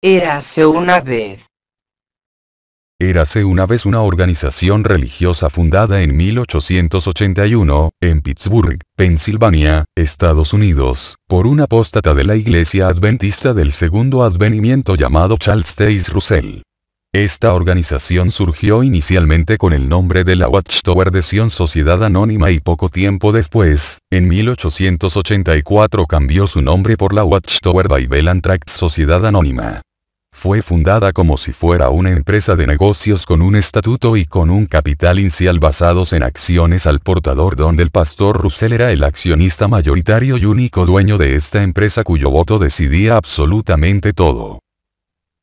Érase una vez. Érase una vez una organización religiosa fundada en 1881, en Pittsburgh, Pensilvania, Estados Unidos, por un apóstata de la Iglesia Adventista del Segundo Advenimiento llamado Charles Taze Russell. Esta organización surgió inicialmente con el nombre de la Watchtower de Sion Sociedad Anónima y poco tiempo después, en 1884 cambió su nombre por la Watchtower Bible and Tract Sociedad Anónima. Fue fundada como si fuera una empresa de negocios con un estatuto y con un capital inicial basados en acciones al portador donde el pastor Russell era el accionista mayoritario y único dueño de esta empresa cuyo voto decidía absolutamente todo.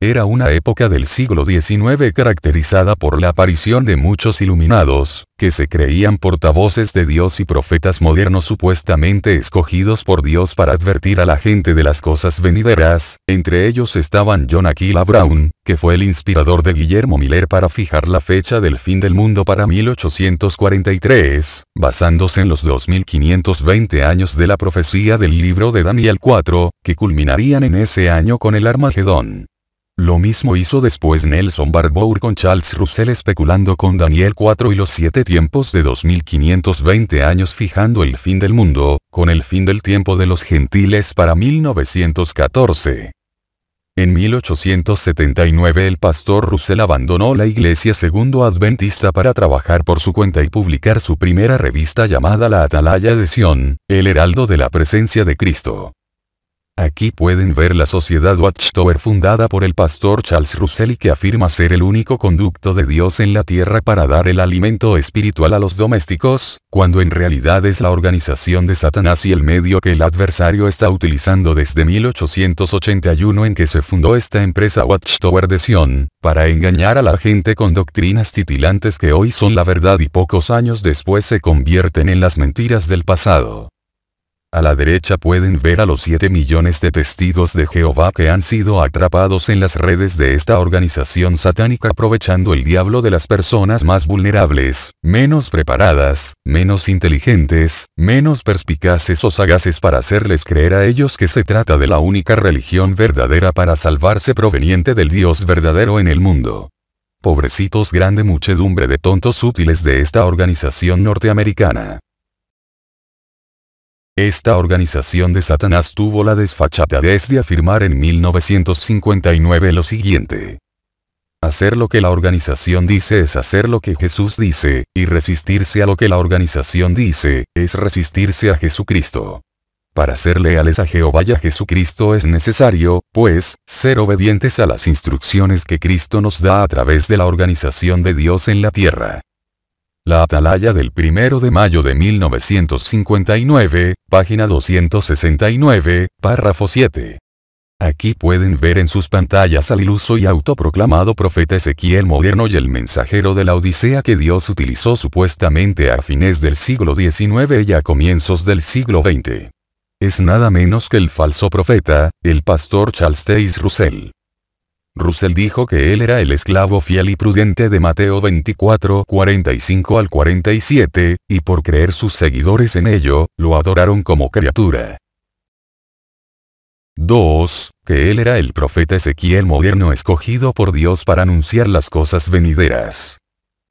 Era una época del siglo XIX caracterizada por la aparición de muchos iluminados, que se creían portavoces de Dios y profetas modernos supuestamente escogidos por Dios para advertir a la gente de las cosas venideras, entre ellos estaban John Aquila Brown, que fue el inspirador de Guillermo Miller para fijar la fecha del fin del mundo para 1843, basándose en los 2520 años de la profecía del libro de Daniel 4, que culminarían en ese año con el Armagedón. Lo mismo hizo después Nelson Barbour con Charles Russell especulando con Daniel 4 y los siete tiempos de 2520 años fijando el fin del mundo, con el fin del tiempo de los gentiles para 1914. En 1879 el pastor Russell abandonó la iglesia segundo adventista para trabajar por su cuenta y publicar su primera revista llamada La Atalaya de Sion, el Heraldo de la Presencia de Cristo. Aquí pueden ver la sociedad Watchtower fundada por el pastor Charles Russell y que afirma ser el único conducto de Dios en la tierra para dar el alimento espiritual a los domésticos, cuando en realidad es la organización de Satanás y el medio que el adversario está utilizando desde 1881 en que se fundó esta empresa Watchtower de Sion, para engañar a la gente con doctrinas titilantes que hoy son la verdad y pocos años después se convierten en las mentiras del pasado. A la derecha pueden ver a los 7 millones de testigos de Jehová que han sido atrapados en las redes de esta organización satánica aprovechando el diablo de las personas más vulnerables, menos preparadas, menos inteligentes, menos perspicaces o sagaces para hacerles creer a ellos que se trata de la única religión verdadera para salvarse proveniente del Dios verdadero en el mundo. Pobrecitos grande muchedumbre de tontos útiles de esta organización norteamericana. Esta organización de Satanás tuvo la desfachatez de afirmar en 1959 lo siguiente. Hacer lo que la organización dice es hacer lo que Jesús dice, y resistirse a lo que la organización dice, es resistirse a Jesucristo. Para ser leales a Jehová y a Jesucristo es necesario, pues, ser obedientes a las instrucciones que Cristo nos da a través de la organización de Dios en la tierra. La Atalaya del 1 de mayo de 1959, página 269, párrafo 7. Aquí pueden ver en sus pantallas al iluso y autoproclamado profeta Ezequiel moderno y el mensajero de la Odisea que Dios utilizó supuestamente a fines del siglo XIX y a comienzos del siglo XX. Es nada menos que el falso profeta, el pastor Charles Taze Russell. Russell dijo que él era el esclavo fiel y prudente de Mateo 24, 45 al 47, y por creer sus seguidores en ello, lo adoraron como criatura. 2. Que él era el profeta Ezequiel moderno escogido por Dios para anunciar las cosas venideras.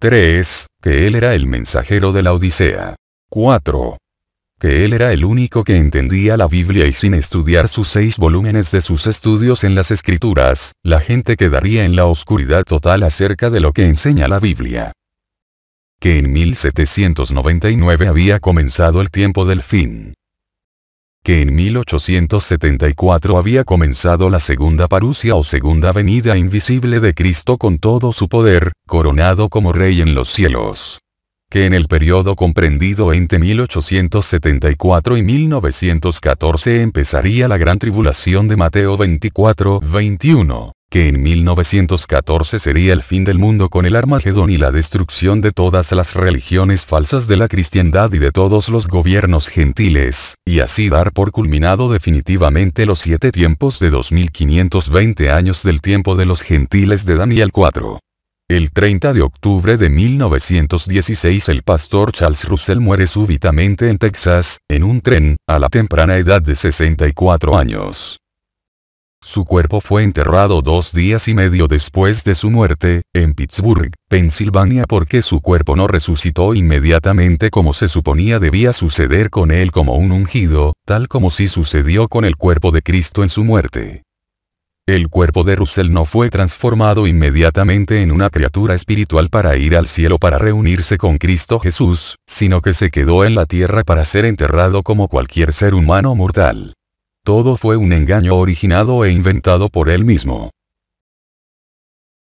3. Que él era el mensajero de la Odisea. 4 que él era el único que entendía la Biblia y sin estudiar sus seis volúmenes de sus estudios en las escrituras, la gente quedaría en la oscuridad total acerca de lo que enseña la Biblia. Que en 1799 había comenzado el tiempo del fin. Que en 1874 había comenzado la segunda parusia o segunda venida invisible de Cristo con todo su poder, coronado como rey en los cielos que en el periodo comprendido entre 1874 y 1914 empezaría la gran tribulación de Mateo 24-21 que en 1914 sería el fin del mundo con el Armagedón y la destrucción de todas las religiones falsas de la cristiandad y de todos los gobiernos gentiles, y así dar por culminado definitivamente los siete tiempos de 2520 años del tiempo de los gentiles de Daniel 4. El 30 de octubre de 1916 el pastor Charles Russell muere súbitamente en Texas, en un tren, a la temprana edad de 64 años. Su cuerpo fue enterrado dos días y medio después de su muerte, en Pittsburgh, Pensilvania porque su cuerpo no resucitó inmediatamente como se suponía debía suceder con él como un ungido, tal como si sucedió con el cuerpo de Cristo en su muerte. El cuerpo de Russell no fue transformado inmediatamente en una criatura espiritual para ir al cielo para reunirse con Cristo Jesús, sino que se quedó en la tierra para ser enterrado como cualquier ser humano mortal. Todo fue un engaño originado e inventado por él mismo.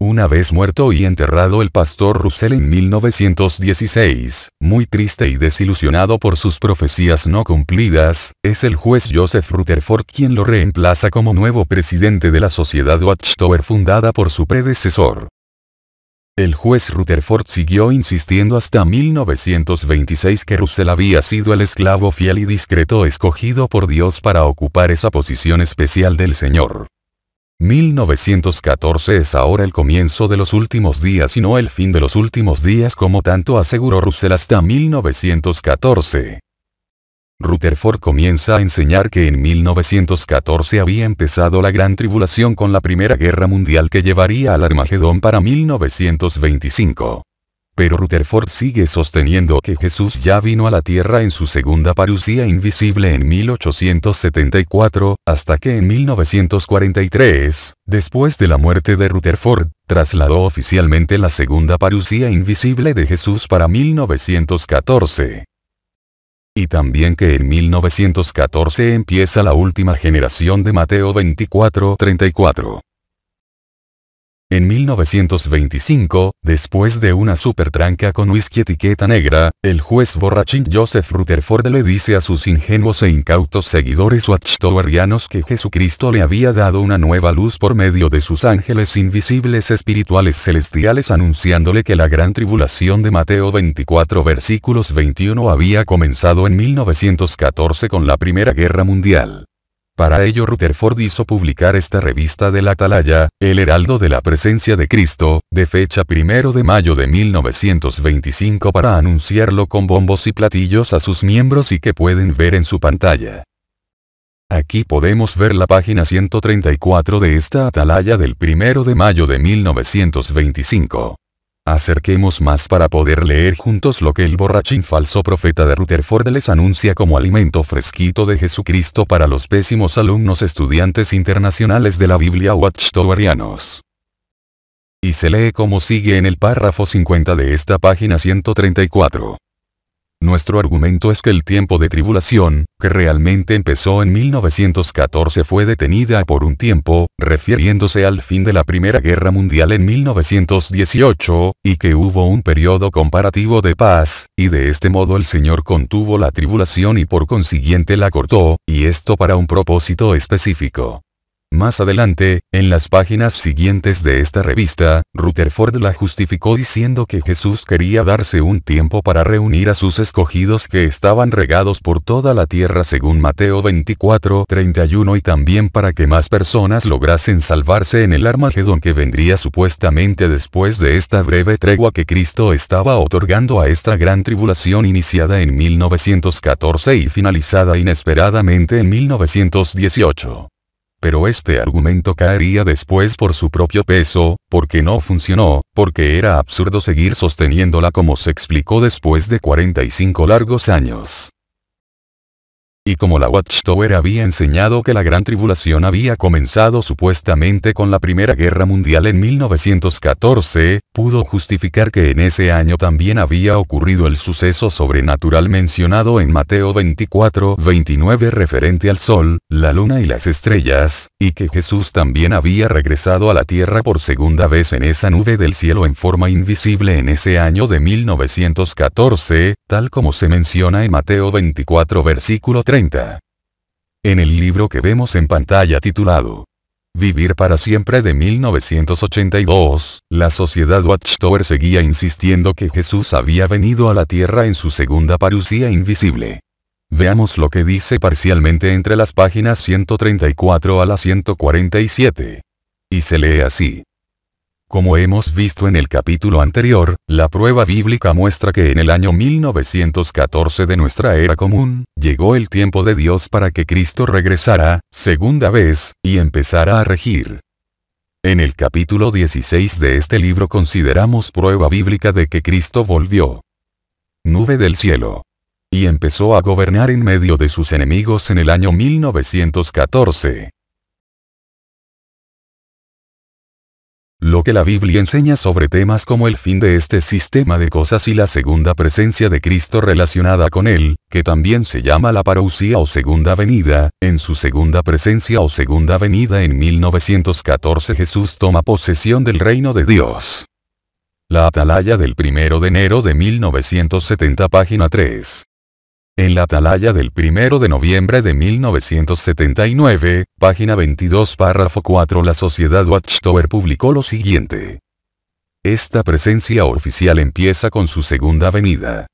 Una vez muerto y enterrado el pastor Russell en 1916, muy triste y desilusionado por sus profecías no cumplidas, es el juez Joseph Rutherford quien lo reemplaza como nuevo presidente de la sociedad Watchtower fundada por su predecesor. El juez Rutherford siguió insistiendo hasta 1926 que Russell había sido el esclavo fiel y discreto escogido por Dios para ocupar esa posición especial del Señor. 1914 es ahora el comienzo de los últimos días y no el fin de los últimos días como tanto aseguró Russell hasta 1914. Rutherford comienza a enseñar que en 1914 había empezado la gran tribulación con la Primera Guerra Mundial que llevaría al Armagedón para 1925. Pero Rutherford sigue sosteniendo que Jesús ya vino a la tierra en su segunda parucía invisible en 1874, hasta que en 1943, después de la muerte de Rutherford, trasladó oficialmente la segunda parucía invisible de Jesús para 1914. Y también que en 1914 empieza la última generación de Mateo 24-34. En 1925, después de una supertranca con whisky etiqueta negra, el juez borrachín Joseph Rutherford le dice a sus ingenuos e incautos seguidores watchtowerianos que Jesucristo le había dado una nueva luz por medio de sus ángeles invisibles espirituales celestiales anunciándole que la gran tribulación de Mateo 24 versículos 21 había comenzado en 1914 con la Primera Guerra Mundial. Para ello Rutherford hizo publicar esta revista del Atalaya, El Heraldo de la Presencia de Cristo, de fecha 1 de mayo de 1925 para anunciarlo con bombos y platillos a sus miembros y que pueden ver en su pantalla. Aquí podemos ver la página 134 de esta atalaya del 1 de mayo de 1925 acerquemos más para poder leer juntos lo que el borrachín falso profeta de Rutherford les anuncia como alimento fresquito de Jesucristo para los pésimos alumnos estudiantes internacionales de la Biblia Watchtowerianos. Y se lee como sigue en el párrafo 50 de esta página 134. Nuestro argumento es que el tiempo de tribulación, que realmente empezó en 1914 fue detenida por un tiempo, refiriéndose al fin de la Primera Guerra Mundial en 1918, y que hubo un periodo comparativo de paz, y de este modo el Señor contuvo la tribulación y por consiguiente la cortó, y esto para un propósito específico. Más adelante, en las páginas siguientes de esta revista, Rutherford la justificó diciendo que Jesús quería darse un tiempo para reunir a sus escogidos que estaban regados por toda la tierra según Mateo 24, 31 y también para que más personas lograsen salvarse en el Armagedón que vendría supuestamente después de esta breve tregua que Cristo estaba otorgando a esta gran tribulación iniciada en 1914 y finalizada inesperadamente en 1918. Pero este argumento caería después por su propio peso, porque no funcionó, porque era absurdo seguir sosteniéndola como se explicó después de 45 largos años y como la Watchtower había enseñado que la Gran Tribulación había comenzado supuestamente con la Primera Guerra Mundial en 1914, pudo justificar que en ese año también había ocurrido el suceso sobrenatural mencionado en Mateo 24-29 referente al Sol, la Luna y las estrellas, y que Jesús también había regresado a la Tierra por segunda vez en esa nube del cielo en forma invisible en ese año de 1914, tal como se menciona en Mateo 24 versículo 3 en el libro que vemos en pantalla titulado Vivir para siempre de 1982, la sociedad Watchtower seguía insistiendo que Jesús había venido a la tierra en su segunda parucía invisible. Veamos lo que dice parcialmente entre las páginas 134 a la 147. Y se lee así. Como hemos visto en el capítulo anterior, la prueba bíblica muestra que en el año 1914 de nuestra era común, llegó el tiempo de Dios para que Cristo regresara, segunda vez, y empezara a regir. En el capítulo 16 de este libro consideramos prueba bíblica de que Cristo volvió. Nube del cielo. Y empezó a gobernar en medio de sus enemigos en el año 1914. Lo que la Biblia enseña sobre temas como el fin de este sistema de cosas y la segunda presencia de Cristo relacionada con él, que también se llama la parousía o segunda venida, en su segunda presencia o segunda venida en 1914 Jesús toma posesión del reino de Dios. La Atalaya del 1 de enero de 1970 página 3. En la atalaya del 1 de noviembre de 1979, página 22 párrafo 4 la sociedad Watchtower publicó lo siguiente. Esta presencia oficial empieza con su segunda venida.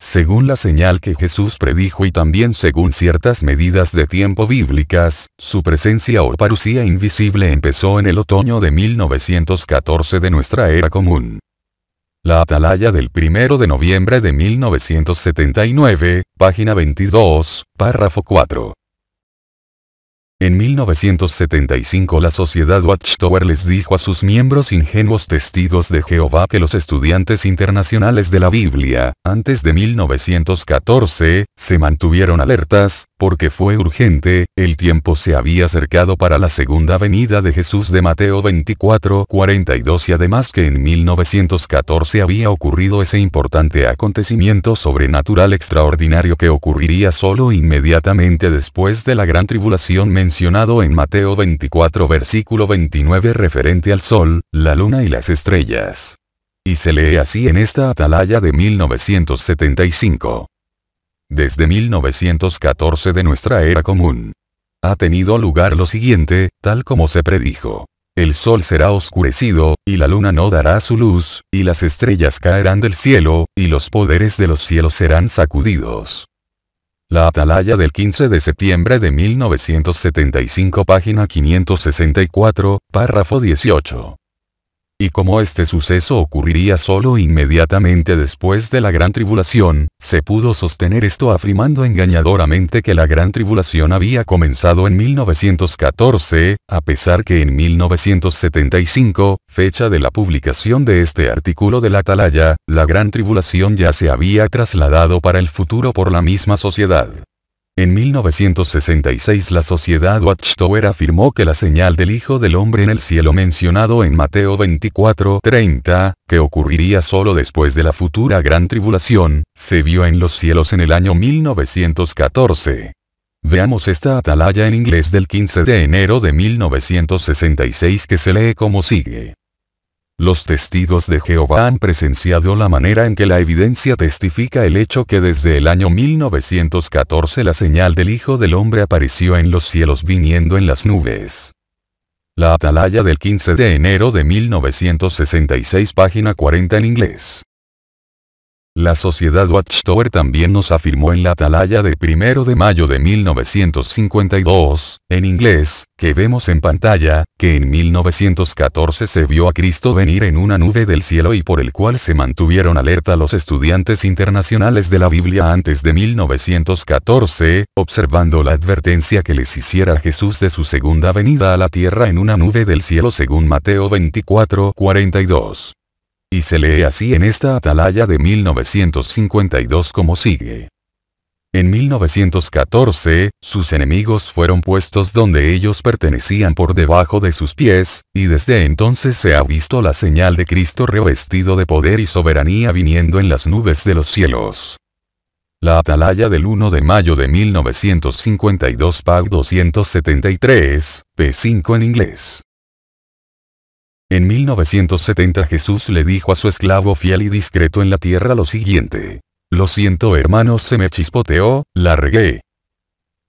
Según la señal que Jesús predijo y también según ciertas medidas de tiempo bíblicas, su presencia o parucía invisible empezó en el otoño de 1914 de nuestra era común. La Atalaya del 1 de noviembre de 1979, página 22, párrafo 4. En 1975 la sociedad Watchtower les dijo a sus miembros ingenuos testigos de Jehová que los estudiantes internacionales de la Biblia, antes de 1914, se mantuvieron alertas, porque fue urgente, el tiempo se había acercado para la segunda venida de Jesús de Mateo 24, 42 y además que en 1914 había ocurrido ese importante acontecimiento sobrenatural extraordinario que ocurriría solo inmediatamente después de la gran tribulación mental mencionado en Mateo 24 versículo 29 referente al sol, la luna y las estrellas. Y se lee así en esta atalaya de 1975. Desde 1914 de nuestra era común. Ha tenido lugar lo siguiente, tal como se predijo. El sol será oscurecido, y la luna no dará su luz, y las estrellas caerán del cielo, y los poderes de los cielos serán sacudidos. La Atalaya del 15 de septiembre de 1975 página 564, párrafo 18 y como este suceso ocurriría solo inmediatamente después de la gran tribulación, se pudo sostener esto afirmando engañadoramente que la gran tribulación había comenzado en 1914, a pesar que en 1975, fecha de la publicación de este artículo de la Atalaya, la gran tribulación ya se había trasladado para el futuro por la misma sociedad. En 1966 la sociedad Watchtower afirmó que la señal del Hijo del Hombre en el cielo mencionado en Mateo 24:30, que ocurriría solo después de la futura gran tribulación, se vio en los cielos en el año 1914. Veamos esta atalaya en inglés del 15 de enero de 1966 que se lee como sigue. Los testigos de Jehová han presenciado la manera en que la evidencia testifica el hecho que desde el año 1914 la señal del Hijo del Hombre apareció en los cielos viniendo en las nubes. La atalaya del 15 de enero de 1966 página 40 en inglés. La sociedad Watchtower también nos afirmó en la atalaya de 1 de mayo de 1952, en inglés, que vemos en pantalla, que en 1914 se vio a Cristo venir en una nube del cielo y por el cual se mantuvieron alerta los estudiantes internacionales de la Biblia antes de 1914, observando la advertencia que les hiciera Jesús de su segunda venida a la tierra en una nube del cielo según Mateo 24-42. Y se lee así en esta atalaya de 1952 como sigue. En 1914, sus enemigos fueron puestos donde ellos pertenecían por debajo de sus pies, y desde entonces se ha visto la señal de Cristo revestido de poder y soberanía viniendo en las nubes de los cielos. La atalaya del 1 de mayo de 1952 PAG 273, P5 en inglés. En 1970 Jesús le dijo a su esclavo fiel y discreto en la tierra lo siguiente. Lo siento hermanos, se me chispoteó, la regué.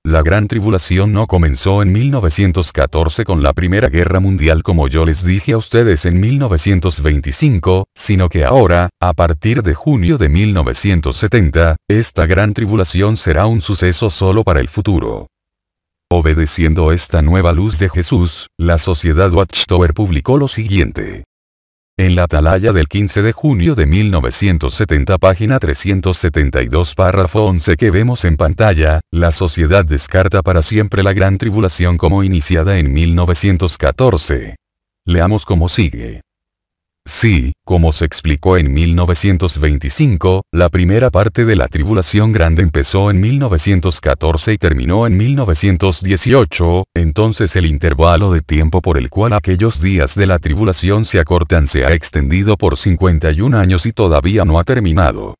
La gran tribulación no comenzó en 1914 con la Primera Guerra Mundial como yo les dije a ustedes en 1925, sino que ahora, a partir de junio de 1970, esta gran tribulación será un suceso solo para el futuro. Obedeciendo esta nueva luz de Jesús, la sociedad Watchtower publicó lo siguiente. En la atalaya del 15 de junio de 1970 página 372 párrafo 11 que vemos en pantalla, la sociedad descarta para siempre la gran tribulación como iniciada en 1914. Leamos como sigue. Sí, como se explicó en 1925, la primera parte de la tribulación grande empezó en 1914 y terminó en 1918, entonces el intervalo de tiempo por el cual aquellos días de la tribulación se acortan se ha extendido por 51 años y todavía no ha terminado.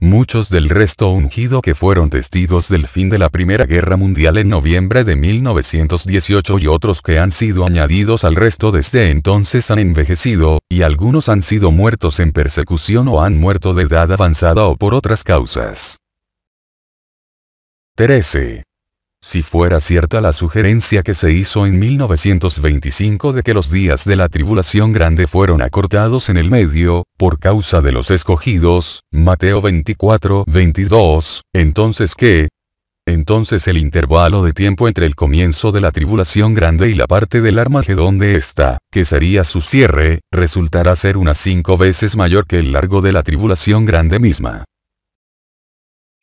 Muchos del resto ungido que fueron testigos del fin de la Primera Guerra Mundial en noviembre de 1918 y otros que han sido añadidos al resto desde entonces han envejecido, y algunos han sido muertos en persecución o han muerto de edad avanzada o por otras causas. 13. Si fuera cierta la sugerencia que se hizo en 1925 de que los días de la tribulación grande fueron acortados en el medio, por causa de los escogidos, Mateo 24, 22, entonces ¿qué? Entonces el intervalo de tiempo entre el comienzo de la tribulación grande y la parte del Armagedón de esta, que sería su cierre, resultará ser unas cinco veces mayor que el largo de la tribulación grande misma.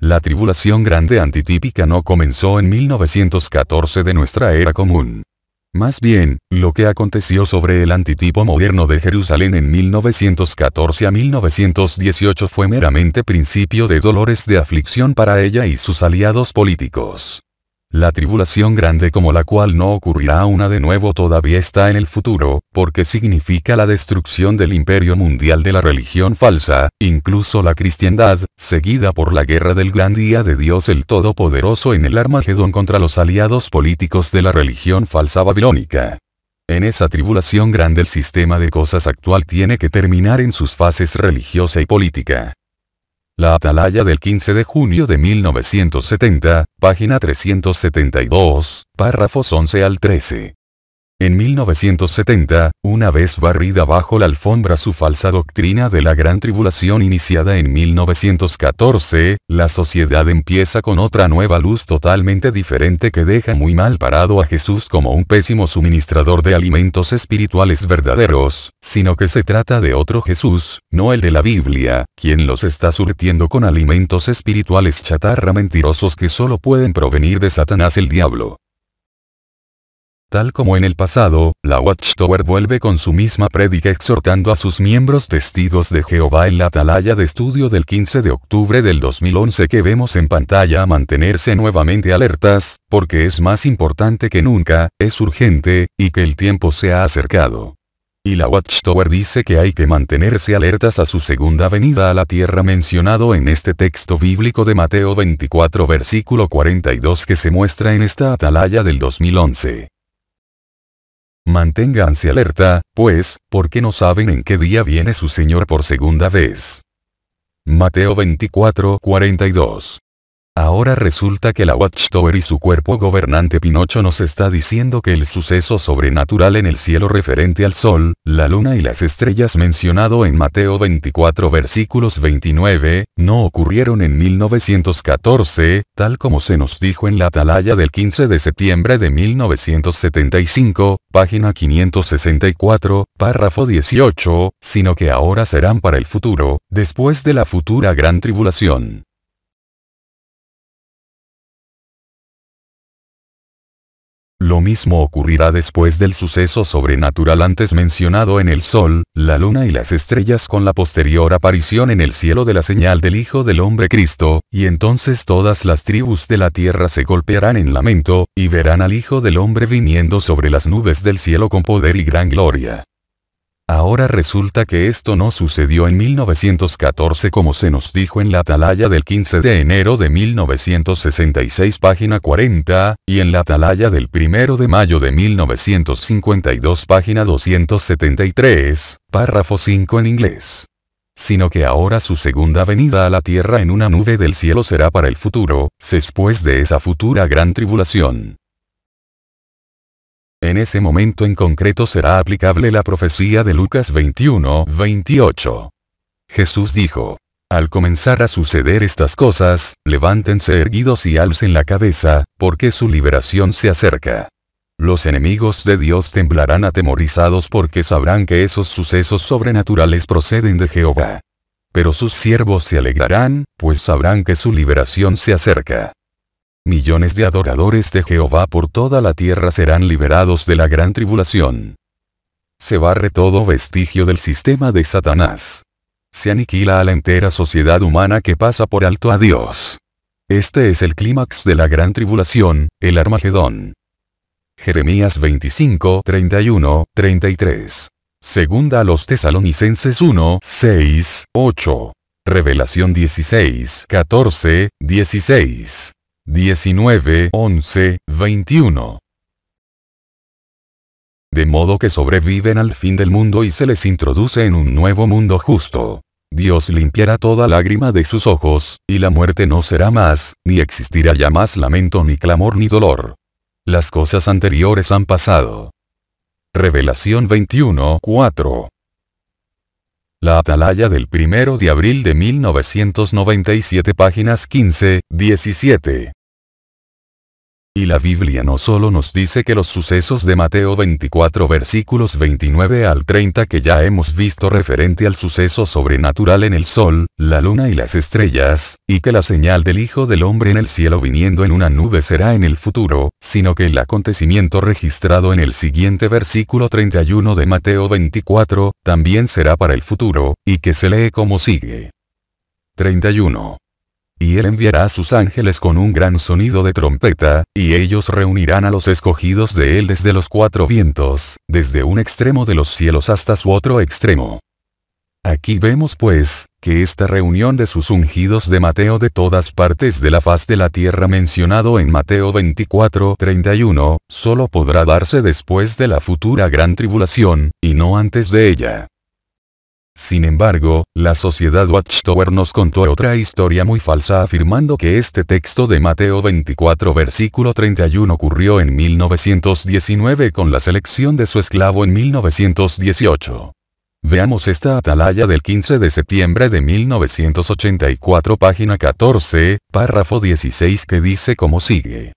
La tribulación grande antitípica no comenzó en 1914 de nuestra era común. Más bien, lo que aconteció sobre el antitipo moderno de Jerusalén en 1914 a 1918 fue meramente principio de dolores de aflicción para ella y sus aliados políticos. La tribulación grande como la cual no ocurrirá una de nuevo todavía está en el futuro, porque significa la destrucción del imperio mundial de la religión falsa, incluso la cristiandad, seguida por la guerra del gran día de Dios el Todopoderoso en el Armagedón contra los aliados políticos de la religión falsa babilónica. En esa tribulación grande el sistema de cosas actual tiene que terminar en sus fases religiosa y política. La Atalaya del 15 de junio de 1970, página 372, párrafos 11 al 13. En 1970, una vez barrida bajo la alfombra su falsa doctrina de la gran tribulación iniciada en 1914, la sociedad empieza con otra nueva luz totalmente diferente que deja muy mal parado a Jesús como un pésimo suministrador de alimentos espirituales verdaderos, sino que se trata de otro Jesús, no el de la Biblia, quien los está surtiendo con alimentos espirituales chatarra mentirosos que solo pueden provenir de Satanás el diablo. Tal como en el pasado, la Watchtower vuelve con su misma prédica exhortando a sus miembros testigos de Jehová en la atalaya de estudio del 15 de octubre del 2011 que vemos en pantalla a mantenerse nuevamente alertas, porque es más importante que nunca, es urgente, y que el tiempo se ha acercado. Y la Watchtower dice que hay que mantenerse alertas a su segunda venida a la tierra mencionado en este texto bíblico de Mateo 24 versículo 42 que se muestra en esta atalaya del 2011. Manténganse alerta, pues, porque no saben en qué día viene su Señor por segunda vez. Mateo 24, 42 Ahora resulta que la Watchtower y su cuerpo gobernante Pinocho nos está diciendo que el suceso sobrenatural en el cielo referente al sol, la luna y las estrellas mencionado en Mateo 24 versículos 29, no ocurrieron en 1914, tal como se nos dijo en la atalaya del 15 de septiembre de 1975, página 564, párrafo 18, sino que ahora serán para el futuro, después de la futura gran tribulación. Lo mismo ocurrirá después del suceso sobrenatural antes mencionado en el Sol, la Luna y las estrellas con la posterior aparición en el cielo de la señal del Hijo del Hombre Cristo, y entonces todas las tribus de la tierra se golpearán en lamento, y verán al Hijo del Hombre viniendo sobre las nubes del cielo con poder y gran gloria. Ahora resulta que esto no sucedió en 1914 como se nos dijo en la atalaya del 15 de enero de 1966 página 40, y en la atalaya del 1 de mayo de 1952 página 273, párrafo 5 en inglés sino que ahora su segunda venida a la tierra en una nube del cielo será para el futuro, después de esa futura gran tribulación. En ese momento en concreto será aplicable la profecía de Lucas 21-28. Jesús dijo, al comenzar a suceder estas cosas, levántense erguidos y alcen la cabeza, porque su liberación se acerca. Los enemigos de Dios temblarán atemorizados porque sabrán que esos sucesos sobrenaturales proceden de Jehová. Pero sus siervos se alegrarán, pues sabrán que su liberación se acerca. Millones de adoradores de Jehová por toda la tierra serán liberados de la gran tribulación. Se barre todo vestigio del sistema de Satanás. Se aniquila a la entera sociedad humana que pasa por alto a Dios. Este es el clímax de la gran tribulación, el Armagedón. Jeremías 25, 31, 33. Segunda a los Tesalonicenses 1, 6, 8. Revelación 16, 14, 16. 19, 11, 21. De modo que sobreviven al fin del mundo y se les introduce en un nuevo mundo justo. Dios limpiará toda lágrima de sus ojos, y la muerte no será más, ni existirá ya más lamento ni clamor ni dolor. Las cosas anteriores han pasado. Revelación 21, 4. La Atalaya del 1 de abril de 1997 páginas 15, 17. Y la Biblia no solo nos dice que los sucesos de Mateo 24 versículos 29 al 30 que ya hemos visto referente al suceso sobrenatural en el sol, la luna y las estrellas, y que la señal del Hijo del Hombre en el cielo viniendo en una nube será en el futuro, sino que el acontecimiento registrado en el siguiente versículo 31 de Mateo 24, también será para el futuro, y que se lee como sigue. 31 y él enviará a sus ángeles con un gran sonido de trompeta, y ellos reunirán a los escogidos de él desde los cuatro vientos, desde un extremo de los cielos hasta su otro extremo. Aquí vemos pues, que esta reunión de sus ungidos de Mateo de todas partes de la faz de la tierra mencionado en Mateo 24:31, solo podrá darse después de la futura gran tribulación, y no antes de ella. Sin embargo, la sociedad Watchtower nos contó otra historia muy falsa afirmando que este texto de Mateo 24 versículo 31 ocurrió en 1919 con la selección de su esclavo en 1918. Veamos esta atalaya del 15 de septiembre de 1984 página 14, párrafo 16 que dice como sigue.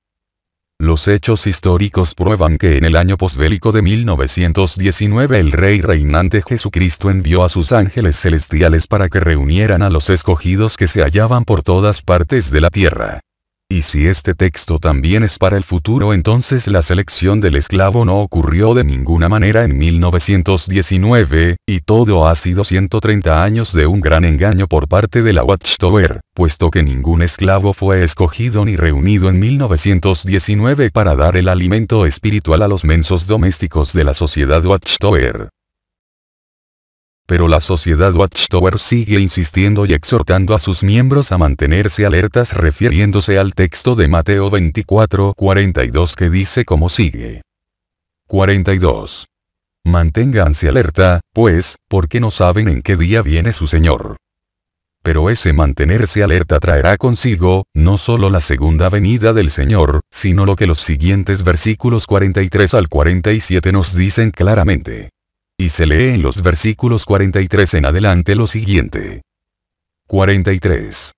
Los hechos históricos prueban que en el año posbélico de 1919 el rey reinante Jesucristo envió a sus ángeles celestiales para que reunieran a los escogidos que se hallaban por todas partes de la tierra y si este texto también es para el futuro entonces la selección del esclavo no ocurrió de ninguna manera en 1919, y todo ha sido 130 años de un gran engaño por parte de la Watchtower, puesto que ningún esclavo fue escogido ni reunido en 1919 para dar el alimento espiritual a los mensos domésticos de la sociedad Watchtower. Pero la sociedad Watchtower sigue insistiendo y exhortando a sus miembros a mantenerse alertas refiriéndose al texto de Mateo 24-42 que dice como sigue. 42. Manténganse alerta, pues, porque no saben en qué día viene su Señor. Pero ese mantenerse alerta traerá consigo, no solo la segunda venida del Señor, sino lo que los siguientes versículos 43 al 47 nos dicen claramente. Y se lee en los versículos 43 en adelante lo siguiente. 43.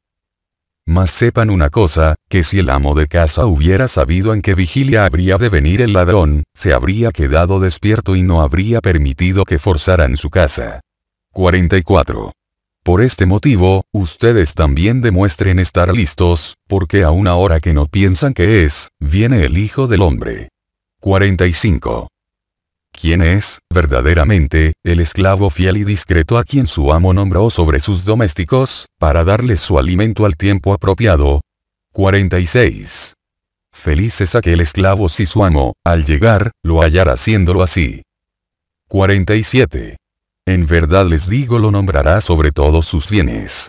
Mas sepan una cosa, que si el amo de casa hubiera sabido en qué vigilia habría de venir el ladrón, se habría quedado despierto y no habría permitido que forzaran su casa. 44. Por este motivo, ustedes también demuestren estar listos, porque a una hora que no piensan que es, viene el Hijo del Hombre. 45 quién es, verdaderamente, el esclavo fiel y discreto a quien su amo nombró sobre sus domésticos, para darles su alimento al tiempo apropiado. 46. Felices aquel esclavo si su amo, al llegar, lo hallará haciéndolo así. 47. En verdad les digo lo nombrará sobre todos sus bienes.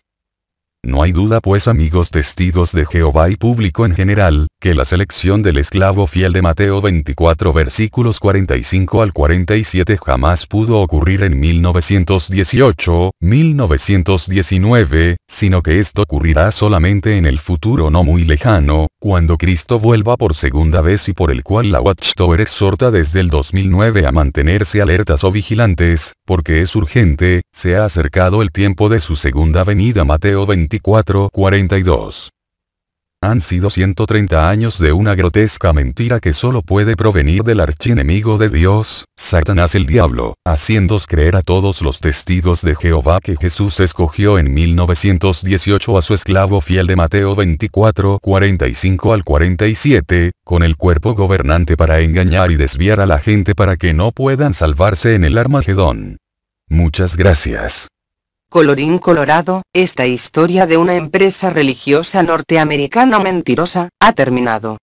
No hay duda pues amigos testigos de Jehová y público en general, que la selección del esclavo fiel de Mateo 24 versículos 45 al 47 jamás pudo ocurrir en 1918, 1919, sino que esto ocurrirá solamente en el futuro no muy lejano, cuando Cristo vuelva por segunda vez y por el cual la Watchtower exhorta desde el 2009 a mantenerse alertas o vigilantes, porque es urgente, se ha acercado el tiempo de su segunda venida Mateo 24 24-42. Han sido 130 años de una grotesca mentira que solo puede provenir del archienemigo de Dios, Satanás el diablo, haciéndos creer a todos los testigos de Jehová que Jesús escogió en 1918 a su esclavo fiel de Mateo 24, 45 al 47, con el cuerpo gobernante para engañar y desviar a la gente para que no puedan salvarse en el Armagedón. Muchas gracias. Colorín colorado, esta historia de una empresa religiosa norteamericana mentirosa, ha terminado.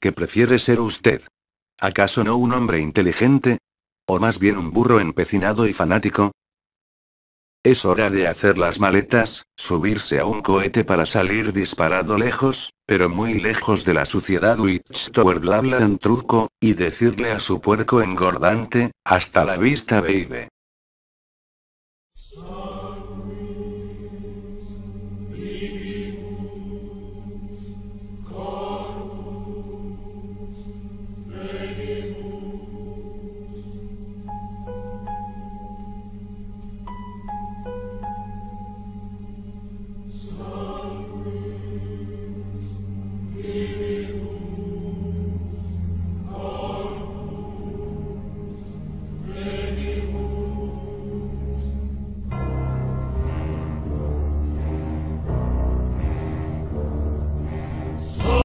¿Qué prefiere ser usted? ¿Acaso no un hombre inteligente? ¿O más bien un burro empecinado y fanático? Es hora de hacer las maletas, subirse a un cohete para salir disparado lejos, pero muy lejos de la suciedad Tower bla bla en truco, y decirle a su puerco engordante, hasta la vista baby.